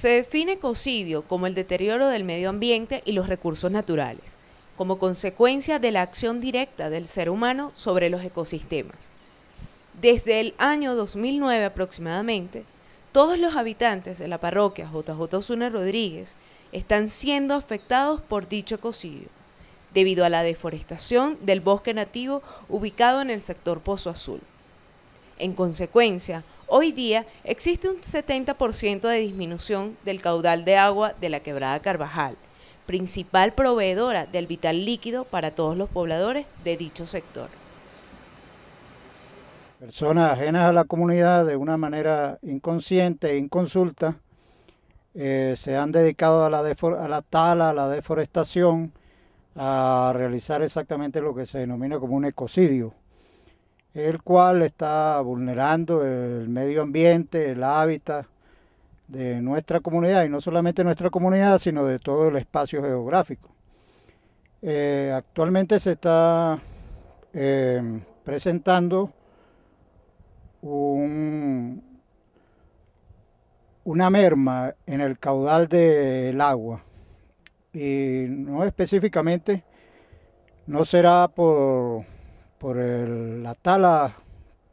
Se define cocidio como el deterioro del medio ambiente y los recursos naturales, como consecuencia de la acción directa del ser humano sobre los ecosistemas. Desde el año 2009 aproximadamente, todos los habitantes de la parroquia JJ Osuna Rodríguez están siendo afectados por dicho cocidio debido a la deforestación del bosque nativo ubicado en el sector Pozo Azul. En consecuencia, Hoy día existe un 70% de disminución del caudal de agua de la quebrada Carvajal, principal proveedora del vital líquido para todos los pobladores de dicho sector. Personas ajenas a la comunidad de una manera inconsciente e inconsulta eh, se han dedicado a la, a la tala, a la deforestación, a realizar exactamente lo que se denomina como un ecocidio el cual está vulnerando el medio ambiente, el hábitat de nuestra comunidad, y no solamente nuestra comunidad, sino de todo el espacio geográfico. Eh, actualmente se está eh, presentando una merma en el caudal del agua, y no específicamente, no será por por la tala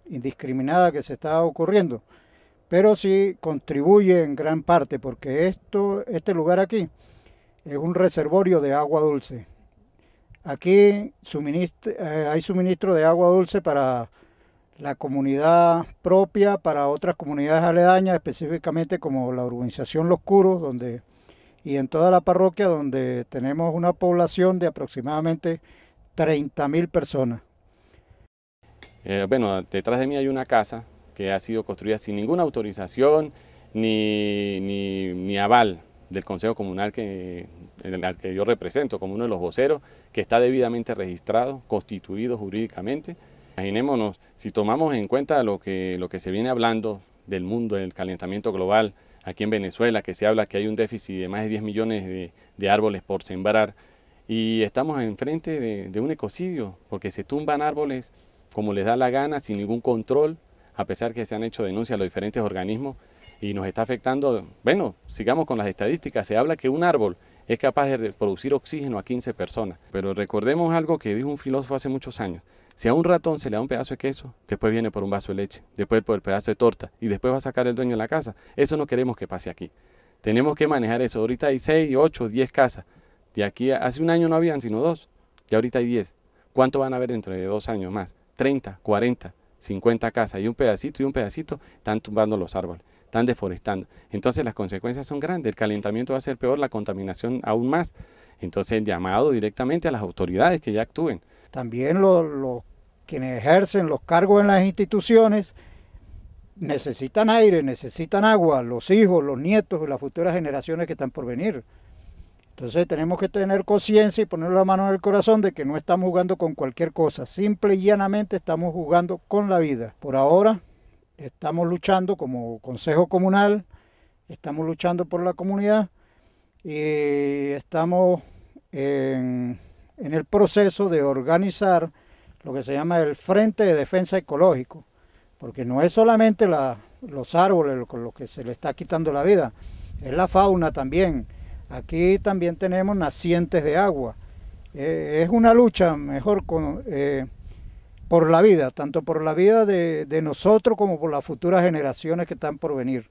indiscriminada que se está ocurriendo, pero sí contribuye en gran parte porque esto, este lugar aquí es un reservorio de agua dulce. Aquí eh, hay suministro de agua dulce para la comunidad propia, para otras comunidades aledañas, específicamente como la urbanización Los Curos, donde, y en toda la parroquia donde tenemos una población de aproximadamente 30.000 personas. Eh, bueno, detrás de mí hay una casa que ha sido construida sin ninguna autorización ni, aval del Consejo Comunal que, que yo represento como uno de los voceros, que está debidamente registrado, constituido jurídicamente. Imaginémonos, si tomamos en cuenta lo que, lo que se viene hablando del mundo, del calentamiento global, aquí en Venezuela, que se habla que hay un déficit de más de 10 millones de, árboles por sembrar, y estamos enfrente de, de un ecocidio, porque se tumban árboles como les da la gana, sin ningún control, a pesar que se han hecho denuncias a los diferentes organismos y nos está afectando. Bueno, sigamos con las estadísticas. Se habla que un árbol es capaz de producir oxígeno a 15 personas. Pero recordemos algo que dijo un filósofo hace muchos años. Si a un ratón se le da un pedazo de queso, después viene por un vaso de leche, después por el pedazo de torta y después va a sacar el dueño de la casa. Eso no queremos que pase aquí. Tenemos que manejar eso. Ahorita hay 6, 8, 10 casas. De aquí hace un año no habían sino dos. y ahorita hay 10. ¿Cuánto van a haber dentro de dos años más? 30, 40, 50 casas y un pedacito y un pedacito, están tumbando los árboles, están deforestando. Entonces las consecuencias son grandes, el calentamiento va a ser peor, la contaminación aún más. Entonces el llamado directamente a las autoridades que ya actúen. También los, quienes ejercen los cargos en las instituciones necesitan aire, necesitan agua, los hijos, los nietos y las futuras generaciones que están por venir. Entonces tenemos que tener conciencia y poner la mano en el corazón de que no estamos jugando con cualquier cosa, simple y llanamente estamos jugando con la vida. Por ahora estamos luchando como Consejo Comunal, estamos luchando por la comunidad y estamos en, el proceso de organizar lo que se llama el Frente de Defensa Ecológico, porque no es solamente los árboles con los que se le está quitando la vida, es la fauna también Aquí también tenemos nacientes de agua. Eh, es una lucha mejor eh, por la vida, tanto por la vida de nosotros como por las futuras generaciones que están por venir.